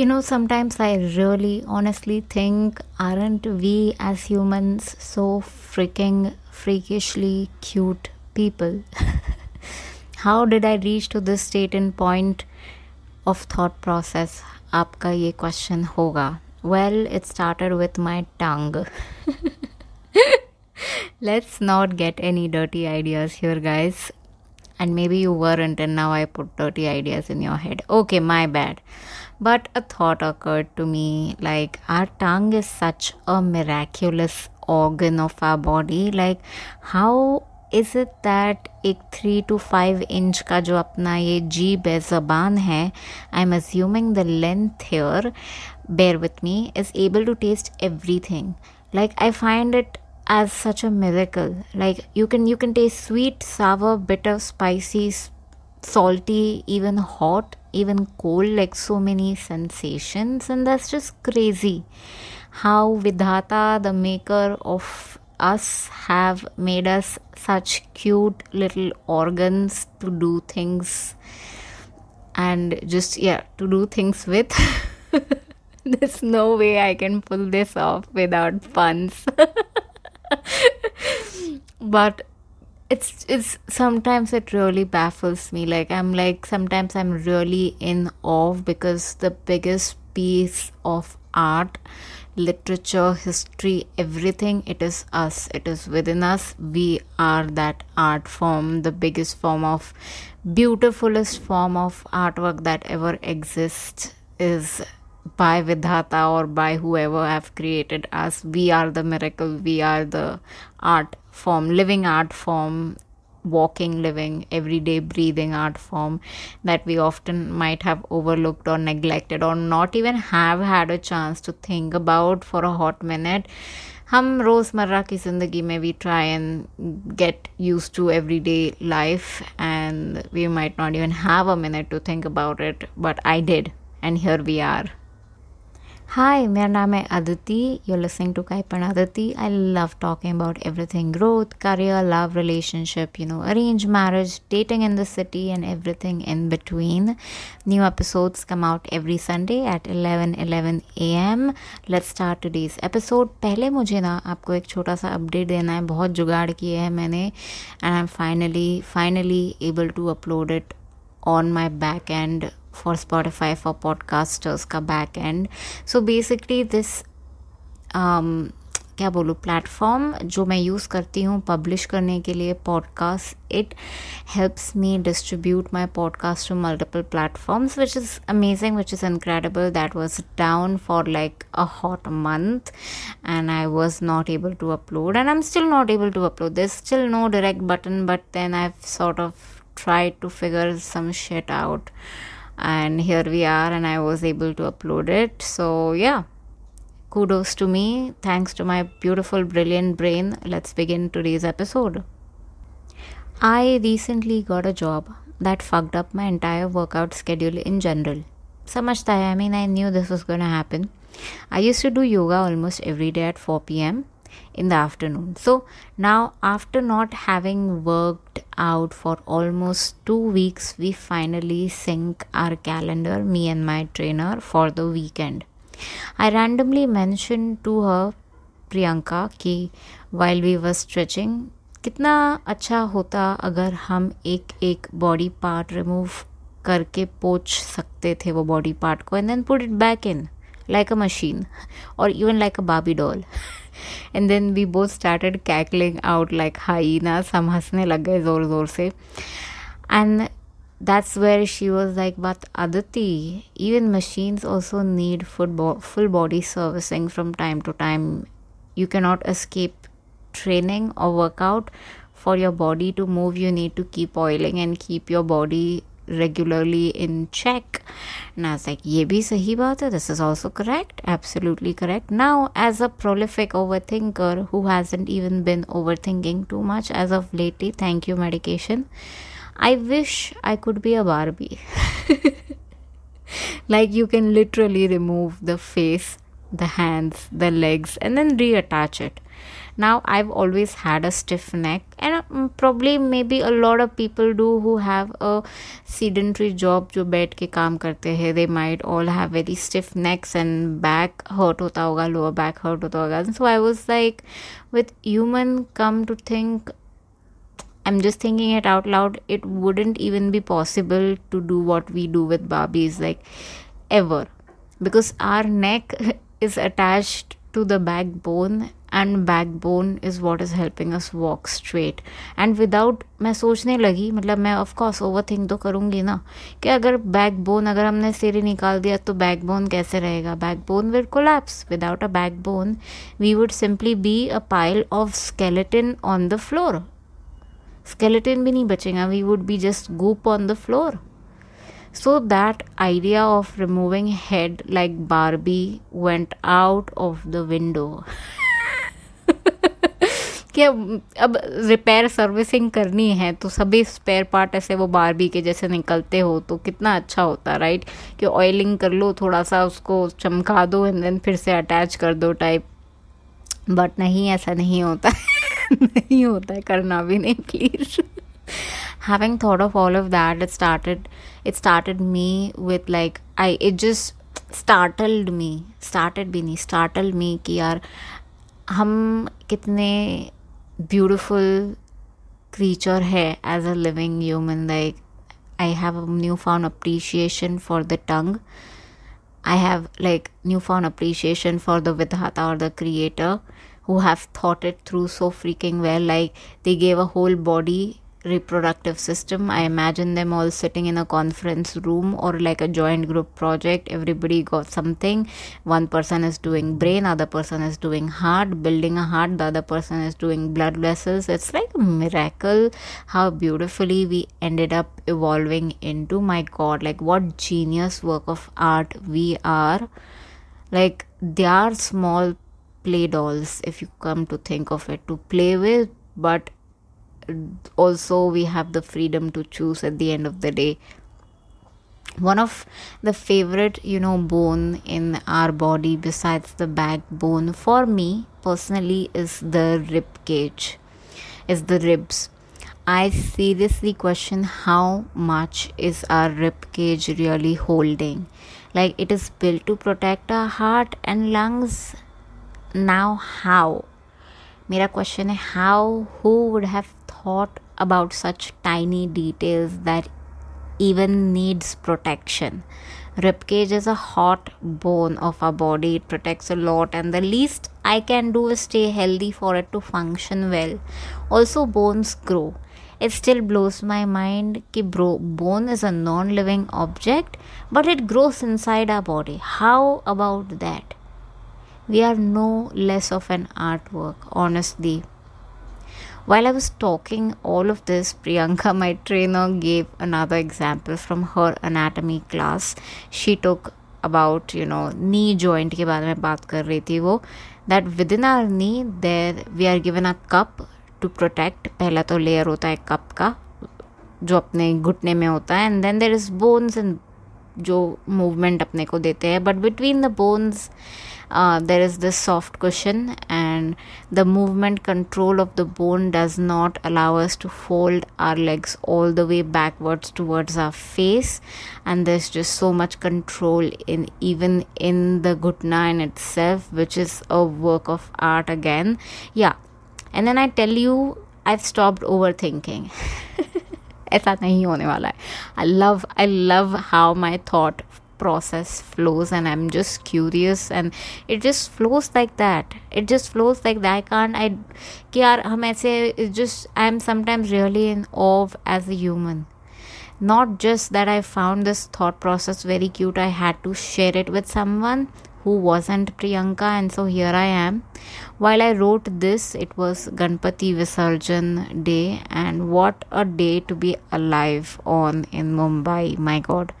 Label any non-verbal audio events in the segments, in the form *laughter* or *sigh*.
you know sometimes i really honestly think aren't we as humans so freaking freakishly cute people *laughs* how did i reach to this state and point of thought process आपका ये question होगा it started with my tongue. *laughs* Let's not get any dirty ideas here, guys. and maybe you weren't and now i put dirty ideas in your head okay my bad but a thought occurred to me like our tongue is such a miraculous organ of our body like how is it that a 3 to 5 inch ka jo apna ye jeeb hai hai i'm assuming the length here bear with me is able to taste everything like i find it as such a miracle like you can you can taste sweet sour bitter spicy salty, even hot, even cold, like so many sensations, and that's just crazy how Vidhata, the maker of us, have made us such cute little organs to do things and just, yeah, to do things with. *laughs* There's no way I can pull this off without puns. *laughs* but it's it's sometimes it really baffles me like i'm like sometimes i'm really in awe because the biggest piece of art literature history everything it is us it is within us we are that art form the biggest form of beautifulest form of artwork that ever exists is by Vidhata or by whoever have created us. We are the miracle, we are the art form living art form walking living everyday breathing art form that we often might have overlooked or neglected or not even have had a chance to think about for a hot minute हम रोज़मर्रा की ज़िंदगी में we try and get use to every day life and we might not even have a minute to think about it but I did and here we are hi मेरा नाम है Aditi you listening to काइपन Aditi I love talking about everything growth career love relationship you know arrange marriage dating in the city and everything in between new episodes come out every Sunday eight 11 11 A M let's start today's episode पहले मुझे ना आपको एक छोटा सा update देना है बहुत जुगाड़ किए हैं मैंने and I am finally finally able to upload it on my back end for Spotify for podcasters ka back end. So basically this um, क्या बोलूँ प्लेटफॉर्म जो मैं यूज़ करती हूँ पब्लिश करने के लिए podcast it helps me distribute my podcast to multiple platforms which is amazing which is incredible that was down for like a hot month and I was not able to upload and I am still not able to upload this still no direct button but then I sort of try to figure some shit out and here we are and i was able to upload it so yeah kudos to me thanks to my beautiful brilliant brain let's begin today's episode i recently got a job that fucked up my entire workout schedule in general much that i mean i knew this was going to happen i used to do yoga almost every day at 4 p.m in the afternoon. So now, after not having worked out for almost two weeks, we finally sync our calendar, me and my trainer, for the weekend. I randomly mentioned to her, Priyanka, ki while we were stretching, कितना अच्छा होता अगर हम एक एक body part remove करके पोच सकते थे वो बॉडी पार्ट को and then put it back in like a machine और इवन लाइक अ बाबी doll and then we both started cackling out like hyenas hum hasne lag gaye zor zor se and that's where she was like but aditi even machines also need full body servicing from time to time you cannot escape training or workout for your body to move you need to keep oiling and keep your body regularly in check and i was like ye bhi sahi baat hai this is also correct absolutely correct now as a prolific overthinker who hasn't even been overthinking too much as of lately thank you medication i wish i could be a barbie *laughs* like you can literally remove the face the hands the legs and then reattach it now i've always had a stiff neck and um, probably maybe a lot of people do who have a sedentary job जो बैठ के काम करते हैं they might all have very stiff necks and back hurt होता होगा lower back hurt होता होगा so I was like with human come to think I'm just thinking it out loud it wouldn't even be possible to do what we do with Barbies like ever because our neck *laughs* is attached to the backbone and backbone is what is helping us walk straight and without मैं सोचने लगी मतलब मैं of course over think तो करूँगी ना कि अगर बैक बोन अगर हमने सिर निकाल दिया तो बैक बोन कैसे रहेगा backbone will collapse without a backbone we would simply be a pile of skeleton on the floor skeleton भी नहीं बचेगा we would be just goop on the floor So that idea of removing head like Barbie went out of the window. कि अब अब repair servicing करनी है तो सभी स्पेयर पार्ट ऐसे वो बारबी के जैसे निकलते हो तो कितना अच्छा होता राइट कि ऑयलिंग कर लो थोड़ा सा उसको चमका दो एंड देन फिर से अटैच कर दो टाइप बट नहीं ऐसा नहीं होता *laughs* नहीं होता है करना भी नहीं please having thought of all of that it started it started me with like I it just startled me started भी नहीं स्टार्टल्ड मी कि यार हम कितने beautiful creature here as a living human like i have a newfound appreciation for the tongue i have like newfound appreciation for the vidhata or the creator who have thought it through so freaking well like they gave a whole body reproductive system. I imagine them all sitting in a conference room or like a joint group project. Everybody got something. One person is doing brain, other person is doing heart, building a heart, the other person is doing blood vessels. It's like a miracle how beautifully we ended up evolving into. My god, like what genius work of art we are. Like they are small play dolls if you come to think of it to play with but also we have the freedom to choose at the end of the day one of the favorite you know bone in our body besides the backbone for me personally is the rib cage is the ribs i seriously question how much is our rib cage really holding like it is built to protect our heart and lungs now how मेरा question है how? Who would have thought about such tiny details that even needs protection. Ribcage is a hot bone of our body, it protects a lot, and the least I can do is stay healthy for it to function well. Also, bones grow. It still blows my mind ki bro, bone is a non living object, but it grows inside our body. How about that? We are no less of an artwork, honestly. While I was talking all of this, Priyanka, my trainer, gave another example from her anatomy class. She took about, you know, knee joint ke बारे mein baat kar rahi thi wo, that within our knee, there we are given a cup to protect. Pehla to layer hota hai cup ka, का जो अपने घुटने में होता है and then there is bones and जो movement अपने को देते हैं but between the bones there is this soft cushion and the movement control of the bone does not allow us to fold our legs all the way backwards towards our face and there is just so much control in even in the घुटना in itself which is a work of art again या and then I tell you I've stopped overthinking. ऐसा नहीं होने वाला है I love I love how my thought process flows and i'm just curious and it just flows like that it just flows like that i can't i कि यार हम ऐसे just i'm sometimes really in awe as a human not just that i found this thought process very cute i had to share it with someone who wasn't priyanka and so here i am While I wrote this, it was Ganpati Visarjan day, and what a day to be alive on in Mumbai. My god.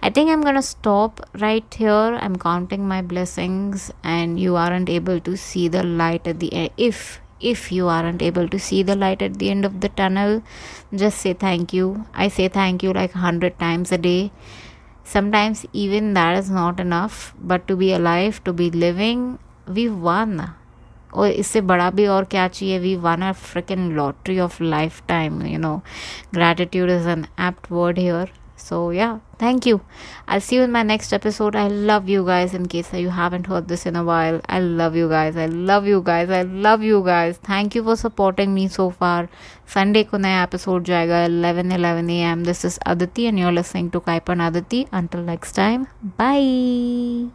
I think I'm gonna stop right here. I'm counting my blessings, and you aren't able to see the light at the end. If if you aren't able to see the light at the end of the tunnel, just say thank you. I say thank you like 100 times a day. Sometimes, even that is not enough, but to be alive, to be living, we won. और इससे बड़ा भी और क्या चाहिए we won our freaking lottery of lifetime you know gratitude is an apt word here so yeah thank you I see you in my next episode I love you guys in case I you have and heard this in a I love you guys I love you guys I love you guys thank you for supporting me so far Sunday को नया एपिसोड जाएगा eleven eleven A M this is Aditi and you are listening to काइपन Aditi until next time by